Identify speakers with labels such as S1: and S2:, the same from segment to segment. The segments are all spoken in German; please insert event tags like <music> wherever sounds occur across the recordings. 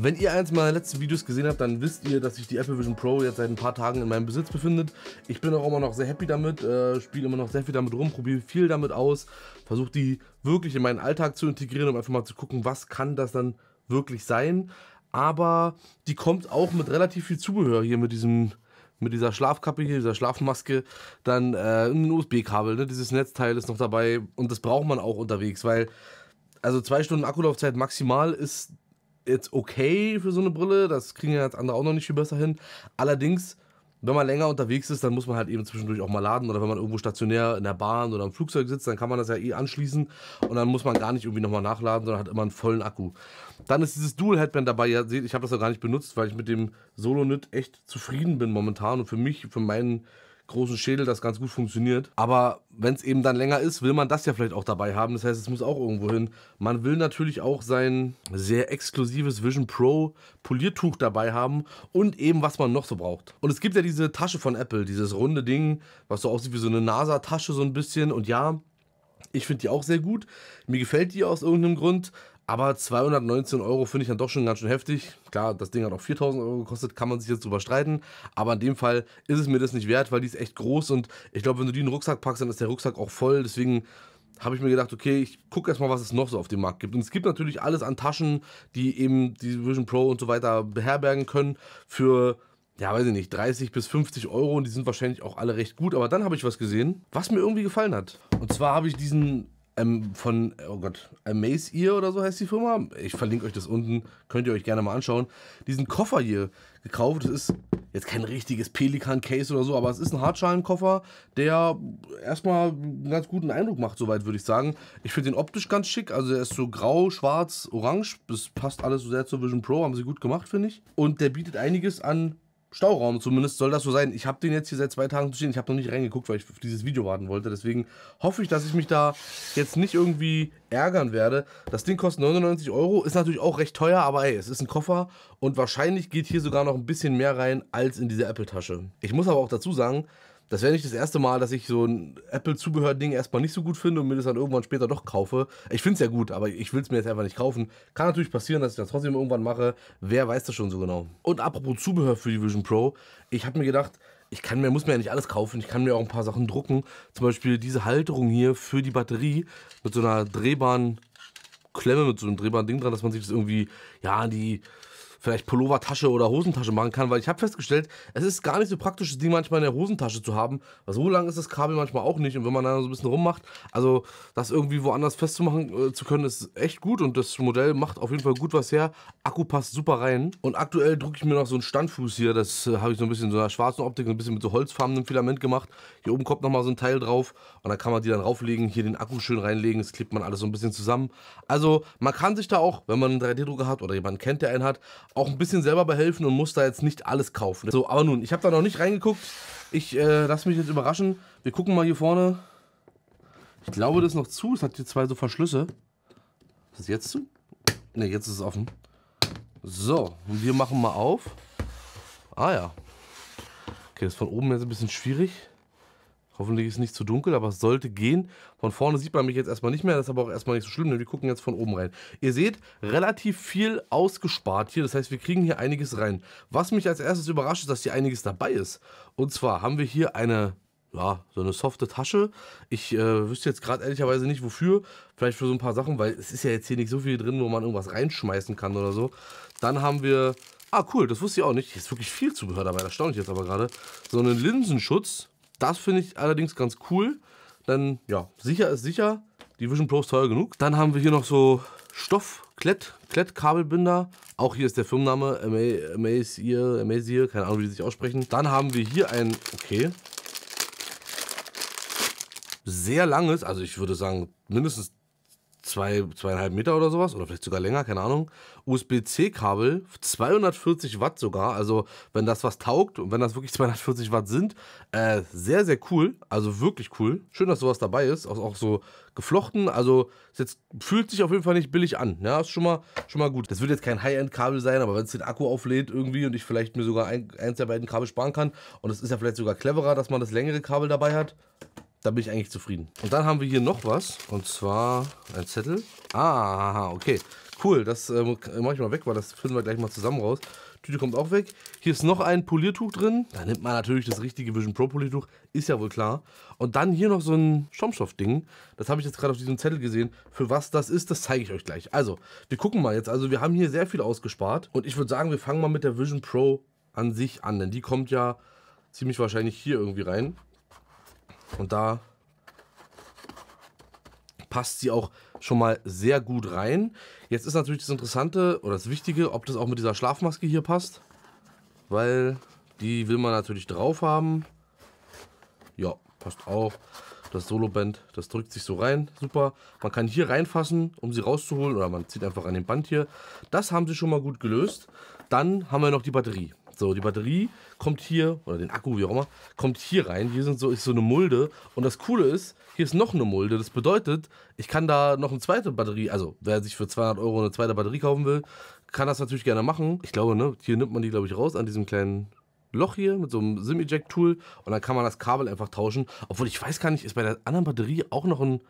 S1: Wenn ihr eins meiner letzten Videos gesehen habt, dann wisst ihr, dass sich die Apple Vision Pro jetzt seit ein paar Tagen in meinem Besitz befindet. Ich bin auch immer noch sehr happy damit, äh, spiele immer noch sehr viel damit rum, probiere viel damit aus, versuche die wirklich in meinen Alltag zu integrieren, um einfach mal zu gucken, was kann das dann wirklich sein. Aber die kommt auch mit relativ viel Zubehör hier mit diesem mit dieser Schlafkappe hier, dieser Schlafmaske, dann äh, ein USB-Kabel, ne? dieses Netzteil ist noch dabei und das braucht man auch unterwegs, weil also zwei Stunden Akkulaufzeit maximal ist jetzt okay für so eine Brille, das kriegen ja jetzt andere auch noch nicht viel besser hin. Allerdings, wenn man länger unterwegs ist, dann muss man halt eben zwischendurch auch mal laden oder wenn man irgendwo stationär in der Bahn oder im Flugzeug sitzt, dann kann man das ja eh anschließen und dann muss man gar nicht irgendwie nochmal nachladen, sondern hat immer einen vollen Akku. Dann ist dieses Dual Headband dabei, Ihr seht, ich habe das ja gar nicht benutzt, weil ich mit dem Solo-Nit echt zufrieden bin momentan und für mich, für meinen großen Schädel das ganz gut funktioniert. Aber wenn es eben dann länger ist, will man das ja vielleicht auch dabei haben. Das heißt, es muss auch irgendwo hin. Man will natürlich auch sein sehr exklusives Vision Pro Poliertuch dabei haben und eben, was man noch so braucht. Und es gibt ja diese Tasche von Apple, dieses runde Ding, was so aussieht wie so eine NASA-Tasche so ein bisschen. Und ja, ich finde die auch sehr gut. Mir gefällt die aus irgendeinem Grund. Aber 219 Euro finde ich dann doch schon ganz schön heftig. Klar, das Ding hat auch 4000 Euro gekostet, kann man sich jetzt drüber streiten. Aber in dem Fall ist es mir das nicht wert, weil die ist echt groß. Und ich glaube, wenn du die in den Rucksack packst, dann ist der Rucksack auch voll. Deswegen habe ich mir gedacht, okay, ich gucke erstmal, was es noch so auf dem Markt gibt. Und es gibt natürlich alles an Taschen, die eben die Vision Pro und so weiter beherbergen können für ja, weiß ich nicht, 30 bis 50 Euro und die sind wahrscheinlich auch alle recht gut. Aber dann habe ich was gesehen, was mir irgendwie gefallen hat. Und zwar habe ich diesen ähm, von, oh Gott, Amaze Ear oder so heißt die Firma. Ich verlinke euch das unten, könnt ihr euch gerne mal anschauen. Diesen Koffer hier gekauft. Das ist jetzt kein richtiges Pelikan-Case oder so, aber es ist ein Hartschalenkoffer, der erstmal einen ganz guten Eindruck macht, soweit würde ich sagen. Ich finde den optisch ganz schick. Also er ist so grau, schwarz, orange. Das passt alles so sehr zur Vision Pro. Haben sie gut gemacht, finde ich. Und der bietet einiges an Stauraum zumindest soll das so sein. Ich habe den jetzt hier seit zwei Tagen zu stehen. Ich habe noch nicht reingeguckt, weil ich auf dieses Video warten wollte. Deswegen hoffe ich, dass ich mich da jetzt nicht irgendwie ärgern werde. Das Ding kostet 99 Euro, ist natürlich auch recht teuer, aber ey, es ist ein Koffer und wahrscheinlich geht hier sogar noch ein bisschen mehr rein als in diese Apple-Tasche. Ich muss aber auch dazu sagen, das wäre nicht das erste Mal, dass ich so ein Apple-Zubehör-Ding erstmal nicht so gut finde und mir das dann irgendwann später doch kaufe. Ich finde es ja gut, aber ich will es mir jetzt einfach nicht kaufen. Kann natürlich passieren, dass ich das trotzdem irgendwann mache. Wer weiß das schon so genau? Und apropos Zubehör für die Vision Pro, ich habe mir gedacht, ich kann mir, muss mir ja nicht alles kaufen, ich kann mir auch ein paar Sachen drucken. Zum Beispiel diese Halterung hier für die Batterie mit so einer drehbaren Klemme, mit so einem drehbaren Ding dran, dass man sich das irgendwie, ja, die vielleicht Pullovertasche oder Hosentasche machen kann, weil ich habe festgestellt, es ist gar nicht so praktisch, das Ding manchmal in der Hosentasche zu haben. so lang ist das Kabel manchmal auch nicht und wenn man da so ein bisschen rummacht, also das irgendwie woanders festzumachen äh, zu können, ist echt gut und das Modell macht auf jeden Fall gut was her. Akku passt super rein und aktuell drücke ich mir noch so einen Standfuß hier, das äh, habe ich so ein bisschen in so einer schwarzen Optik, ein bisschen mit so holzfarbenem Filament gemacht. Hier oben kommt nochmal so ein Teil drauf und dann kann man die dann rauflegen, hier den Akku schön reinlegen, das klebt man alles so ein bisschen zusammen. Also man kann sich da auch, wenn man einen 3D-Drucker hat oder jemanden kennt, der einen hat, auch ein bisschen selber behelfen und muss da jetzt nicht alles kaufen. So, aber nun, ich habe da noch nicht reingeguckt. Ich äh, lasse mich jetzt überraschen. Wir gucken mal hier vorne. Ich glaube, das ist noch zu. Es hat hier zwei so Verschlüsse. Ist das jetzt zu? Ne, jetzt ist es offen. So, und wir machen mal auf. Ah ja. Okay, das ist von oben jetzt ein bisschen schwierig. Hoffentlich ist es nicht zu dunkel, aber es sollte gehen. Von vorne sieht man mich jetzt erstmal nicht mehr, das ist aber auch erstmal nicht so schlimm, denn ne? wir gucken jetzt von oben rein. Ihr seht, relativ viel ausgespart hier, das heißt, wir kriegen hier einiges rein. Was mich als erstes überrascht, ist, dass hier einiges dabei ist. Und zwar haben wir hier eine ja, so eine softe Tasche. Ich äh, wüsste jetzt gerade ehrlicherweise nicht wofür. Vielleicht für so ein paar Sachen, weil es ist ja jetzt hier nicht so viel drin, wo man irgendwas reinschmeißen kann oder so. Dann haben wir, ah cool, das wusste ich auch nicht. Hier ist wirklich viel Zubehör dabei, das staune ich jetzt aber gerade. So einen Linsenschutz, das finde ich allerdings ganz cool. Dann, ja, sicher ist sicher. Die Vision Pro ist teuer genug. Dann haben wir hier noch so Stoff, Klett, Klett-Kabelbinder. Auch hier ist der Firmenname Amazier, Amazier, keine Ahnung, wie die sich aussprechen. Dann haben wir hier ein, okay, sehr langes, also ich würde sagen mindestens zwei, zweieinhalb Meter oder sowas, oder vielleicht sogar länger, keine Ahnung. USB-C-Kabel, 240 Watt sogar. Also, wenn das was taugt und wenn das wirklich 240 <laughs> Watt sind, äh, sehr, sehr cool. Also wirklich cool. Schön, dass sowas dabei ist. Auch, auch so geflochten. Also, jetzt fühlt sich auf jeden Fall nicht billig an. Ja, ist schon mal, schon mal gut. Das wird jetzt kein High-End-Kabel sein, aber wenn es den Akku auflädt irgendwie und ich vielleicht mir sogar ein, eins der beiden Kabel sparen kann, und es ist ja vielleicht sogar cleverer, dass man das längere Kabel dabei hat, da bin ich eigentlich zufrieden. Und dann haben wir hier noch was. Und zwar ein Zettel. Ah, okay. Cool, das äh, mache ich mal weg, weil das finden wir gleich mal zusammen raus. Tüte kommt auch weg. Hier ist noch ein Poliertuch drin. Da nimmt man natürlich das richtige Vision Pro Poliertuch. Ist ja wohl klar. Und dann hier noch so ein Schaumstoff-Ding. Das habe ich jetzt gerade auf diesem Zettel gesehen. Für was das ist, das zeige ich euch gleich. Also, wir gucken mal jetzt. Also, wir haben hier sehr viel ausgespart. Und ich würde sagen, wir fangen mal mit der Vision Pro an sich an. Denn die kommt ja ziemlich wahrscheinlich hier irgendwie rein. Und da passt sie auch schon mal sehr gut rein. Jetzt ist natürlich das Interessante oder das Wichtige, ob das auch mit dieser Schlafmaske hier passt. Weil die will man natürlich drauf haben. Ja, passt auch. Das Solo-Band, das drückt sich so rein. Super. Man kann hier reinfassen, um sie rauszuholen. Oder man zieht einfach an dem Band hier. Das haben sie schon mal gut gelöst. Dann haben wir noch die Batterie. So, die Batterie kommt hier, oder den Akku, wie auch immer, kommt hier rein. Hier sind so, ist so eine Mulde. Und das Coole ist, hier ist noch eine Mulde. Das bedeutet, ich kann da noch eine zweite Batterie, also wer sich für 200 Euro eine zweite Batterie kaufen will, kann das natürlich gerne machen. Ich glaube, ne, hier nimmt man die, glaube ich, raus an diesem kleinen Loch hier mit so einem Sim-Eject-Tool. Und dann kann man das Kabel einfach tauschen. Obwohl ich weiß gar nicht, ist bei der anderen Batterie auch noch ein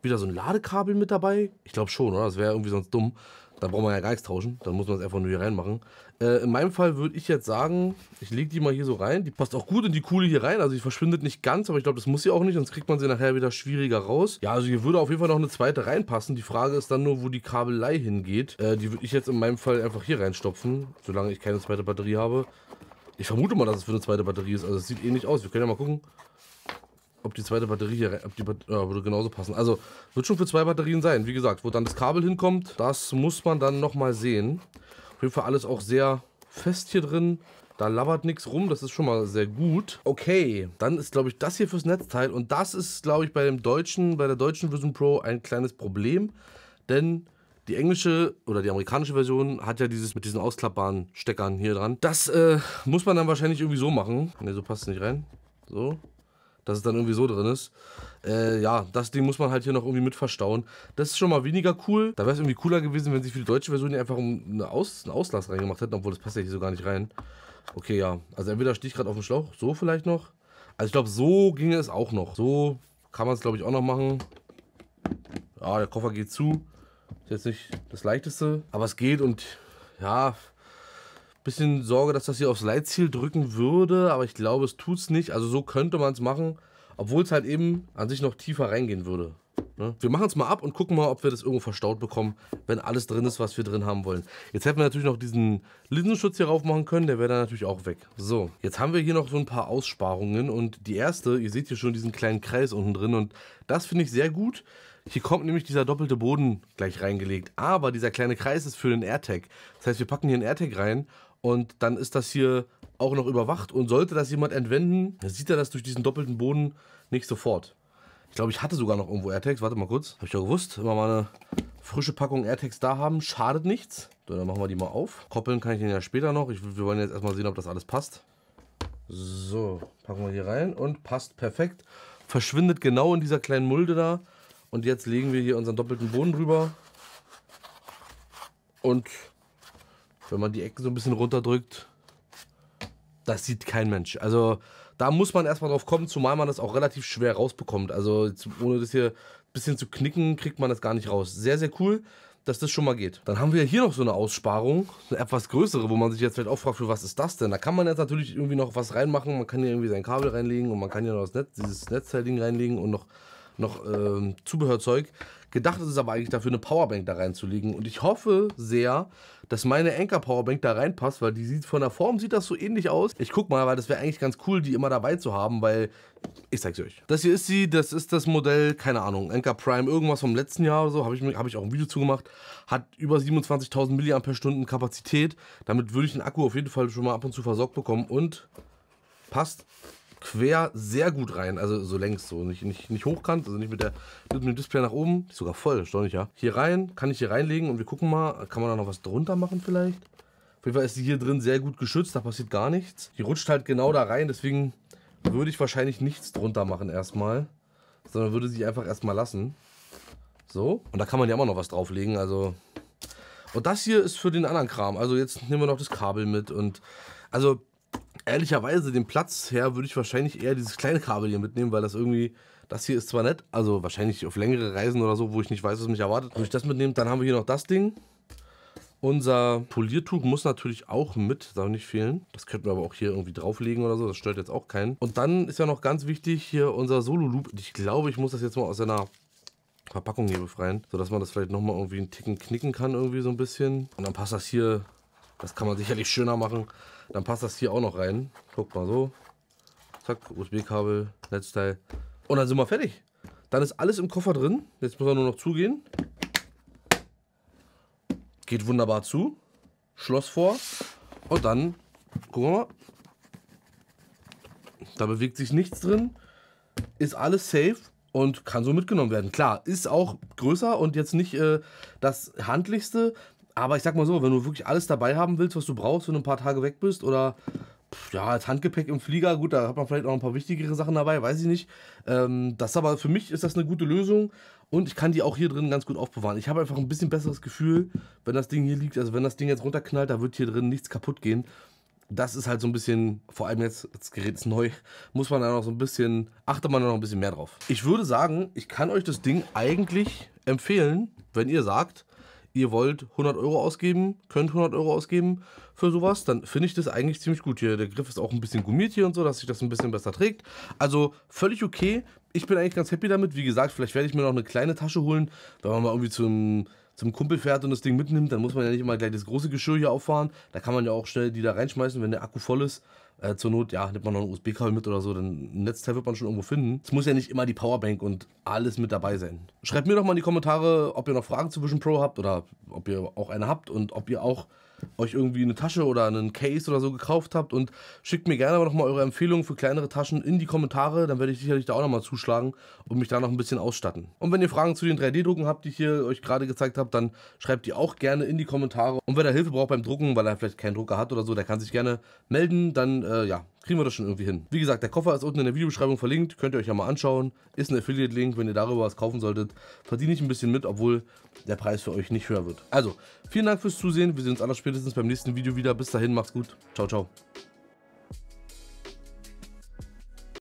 S1: wieder so ein Ladekabel mit dabei? Ich glaube schon, oder? Das wäre irgendwie sonst dumm. Da braucht man ja gar nichts tauschen. Dann muss man es einfach nur hier reinmachen. Äh, in meinem Fall würde ich jetzt sagen, ich lege die mal hier so rein. Die passt auch gut in die Kuhle hier rein. Also die verschwindet nicht ganz, aber ich glaube, das muss sie auch nicht. Sonst kriegt man sie nachher wieder schwieriger raus. Ja, also hier würde auf jeden Fall noch eine zweite reinpassen. Die Frage ist dann nur, wo die Kabelei hingeht. Äh, die würde ich jetzt in meinem Fall einfach hier reinstopfen, solange ich keine zweite Batterie habe. Ich vermute mal, dass es für eine zweite Batterie ist. Also es sieht ähnlich aus. Wir können ja mal gucken ob die zweite Batterie hier, ob die ja, würde genauso passen. Also wird schon für zwei Batterien sein. Wie gesagt, wo dann das Kabel hinkommt, das muss man dann nochmal sehen. Auf jeden Fall alles auch sehr fest hier drin. Da labert nichts rum, das ist schon mal sehr gut. Okay, dann ist, glaube ich, das hier fürs Netzteil. Und das ist, glaube ich, bei dem deutschen, bei der deutschen Vision Pro ein kleines Problem. Denn die englische oder die amerikanische Version hat ja dieses mit diesen ausklappbaren Steckern hier dran. Das äh, muss man dann wahrscheinlich irgendwie so machen. Ne, so passt es nicht rein. So dass es dann irgendwie so drin ist. Äh, ja, das Ding muss man halt hier noch irgendwie mit verstauen. Das ist schon mal weniger cool. Da wäre es irgendwie cooler gewesen, wenn sie für die deutsche Version hier einfach eine Aus einen Auslass reingemacht hätten, obwohl das passt ja hier so gar nicht rein. Okay, ja. Also entweder stehe ich gerade auf dem Schlauch, so vielleicht noch. Also ich glaube, so ginge es auch noch. So kann man es, glaube ich, auch noch machen. Ja, der Koffer geht zu. Ist jetzt nicht das Leichteste, aber es geht und ja, bisschen Sorge, dass das hier aufs Leitziel drücken würde, aber ich glaube, es tut es nicht. Also so könnte man es machen, obwohl es halt eben an sich noch tiefer reingehen würde. Ne? Wir machen es mal ab und gucken mal, ob wir das irgendwo verstaut bekommen, wenn alles drin ist, was wir drin haben wollen. Jetzt hätten wir natürlich noch diesen Linsenschutz hier rauf machen können, der wäre dann natürlich auch weg. So, jetzt haben wir hier noch so ein paar Aussparungen und die erste, ihr seht hier schon diesen kleinen Kreis unten drin und das finde ich sehr gut. Hier kommt nämlich dieser doppelte Boden gleich reingelegt, aber dieser kleine Kreis ist für den AirTag. Das heißt, wir packen hier einen AirTag rein und dann ist das hier auch noch überwacht und sollte das jemand entwenden, sieht er das durch diesen doppelten Boden nicht sofort. Ich glaube, ich hatte sogar noch irgendwo AirTags. Warte mal kurz. Habe ich ja gewusst. Immer mal eine frische Packung AirTags da haben, schadet nichts. So, dann machen wir die mal auf. Koppeln kann ich den ja später noch. Ich, wir wollen jetzt erstmal sehen, ob das alles passt. So, packen wir hier rein und passt perfekt. Verschwindet genau in dieser kleinen Mulde da. Und jetzt legen wir hier unseren doppelten Boden drüber. Und wenn man die Ecken so ein bisschen runterdrückt, das sieht kein Mensch. Also da muss man erstmal drauf kommen, zumal man das auch relativ schwer rausbekommt. Also ohne das hier ein bisschen zu knicken, kriegt man das gar nicht raus. Sehr, sehr cool, dass das schon mal geht. Dann haben wir hier noch so eine Aussparung, eine etwas größere, wo man sich jetzt vielleicht auch fragt, für was ist das denn? Da kann man jetzt natürlich irgendwie noch was reinmachen. Man kann hier irgendwie sein Kabel reinlegen und man kann hier noch das Netz, dieses Netzteilding reinlegen und noch, noch ähm, Zubehörzeug. Gedacht ist es aber eigentlich dafür, eine Powerbank da reinzulegen. Und ich hoffe sehr, dass meine Anker Powerbank da reinpasst, weil die sieht von der Form sieht das so ähnlich aus. Ich guck mal, weil das wäre eigentlich ganz cool, die immer dabei zu haben, weil ich zeig's euch. Das hier ist sie, das ist das Modell, keine Ahnung, Anker Prime, irgendwas vom letzten Jahr oder so, habe ich, hab ich auch ein Video zugemacht. Hat über 27.000 mAh Kapazität. Damit würde ich den Akku auf jeden Fall schon mal ab und zu versorgt bekommen und passt quer sehr gut rein, also so längs so, nicht, nicht, nicht hochkant, also nicht mit, der, mit dem Display nach oben, ist sogar voll, erstaunlich, ja. Hier rein, kann ich hier reinlegen und wir gucken mal, kann man da noch was drunter machen vielleicht? Auf jeden Fall ist die hier drin sehr gut geschützt, da passiert gar nichts. Die rutscht halt genau da rein, deswegen würde ich wahrscheinlich nichts drunter machen erstmal, sondern würde sie einfach erstmal lassen. So, und da kann man ja immer noch was drauflegen, also... Und das hier ist für den anderen Kram, also jetzt nehmen wir noch das Kabel mit und... Also ehrlicherweise den Platz her würde ich wahrscheinlich eher dieses kleine Kabel hier mitnehmen, weil das irgendwie, das hier ist zwar nett, also wahrscheinlich auf längere Reisen oder so, wo ich nicht weiß, was mich erwartet, würde ich das mitnehmen. Dann haben wir hier noch das Ding. Unser Poliertuch muss natürlich auch mit, darf nicht fehlen. Das könnten wir aber auch hier irgendwie drauflegen oder so, das stört jetzt auch keinen. Und dann ist ja noch ganz wichtig hier unser Solo-Loop. Ich glaube, ich muss das jetzt mal aus einer Verpackung hier befreien, sodass man das vielleicht nochmal irgendwie einen Ticken knicken kann, irgendwie so ein bisschen. Und dann passt das hier, das kann man sicherlich schöner machen. Dann passt das hier auch noch rein. Guck mal so. Zack, USB-Kabel, Netzteil. Und dann sind wir fertig. Dann ist alles im Koffer drin. Jetzt muss er nur noch zugehen. Geht wunderbar zu. Schloss vor. Und dann, gucken wir mal. Da bewegt sich nichts drin. Ist alles safe und kann so mitgenommen werden. Klar, ist auch größer und jetzt nicht äh, das handlichste, aber ich sag mal so, wenn du wirklich alles dabei haben willst, was du brauchst, wenn du ein paar Tage weg bist oder pff, ja, als Handgepäck im Flieger, gut, da hat man vielleicht auch ein paar wichtigere Sachen dabei, weiß ich nicht. Ähm, das aber für mich ist das eine gute Lösung und ich kann die auch hier drin ganz gut aufbewahren. Ich habe einfach ein bisschen besseres Gefühl, wenn das Ding hier liegt, also wenn das Ding jetzt runterknallt, da wird hier drin nichts kaputt gehen das ist halt so ein bisschen, vor allem jetzt, das Gerät ist neu, muss man da noch so ein bisschen, achtet man da noch ein bisschen mehr drauf. Ich würde sagen, ich kann euch das Ding eigentlich empfehlen, wenn ihr sagt, ihr wollt 100 Euro ausgeben, könnt 100 Euro ausgeben für sowas, dann finde ich das eigentlich ziemlich gut. Hier, der Griff ist auch ein bisschen gummiert hier und so, dass sich das ein bisschen besser trägt. Also völlig okay. Ich bin eigentlich ganz happy damit. Wie gesagt, vielleicht werde ich mir noch eine kleine Tasche holen, wenn man mal irgendwie zum zum Kumpel fährt und das Ding mitnimmt, dann muss man ja nicht immer gleich das große Geschirr hier auffahren. Da kann man ja auch schnell die da reinschmeißen, wenn der Akku voll ist. Äh, zur Not, ja, nimmt man noch ein USB-Kabel mit oder so, dann ein Netzteil wird man schon irgendwo finden. Es muss ja nicht immer die Powerbank und alles mit dabei sein. Schreibt mir doch mal in die Kommentare, ob ihr noch Fragen zu Vision Pro habt oder ob ihr auch eine habt und ob ihr auch euch irgendwie eine Tasche oder einen Case oder so gekauft habt. Und schickt mir gerne aber nochmal eure Empfehlungen für kleinere Taschen in die Kommentare. Dann werde ich sicherlich da auch nochmal zuschlagen und mich da noch ein bisschen ausstatten. Und wenn ihr Fragen zu den 3D-Drucken habt, die ich hier euch gerade gezeigt habe, dann schreibt die auch gerne in die Kommentare. Und wer da Hilfe braucht beim Drucken, weil er vielleicht keinen Drucker hat oder so, der kann sich gerne melden. Dann, äh, ja, kriegen wir das schon irgendwie hin. Wie gesagt, der Koffer ist unten in der Videobeschreibung verlinkt, könnt ihr euch ja mal anschauen. Ist ein Affiliate-Link, wenn ihr darüber was kaufen solltet, verdiene ich ein bisschen mit, obwohl der Preis für euch nicht höher wird. Also, vielen Dank fürs Zusehen, wir sehen uns aller spätestens beim nächsten Video wieder. Bis dahin, macht's gut, ciao, ciao.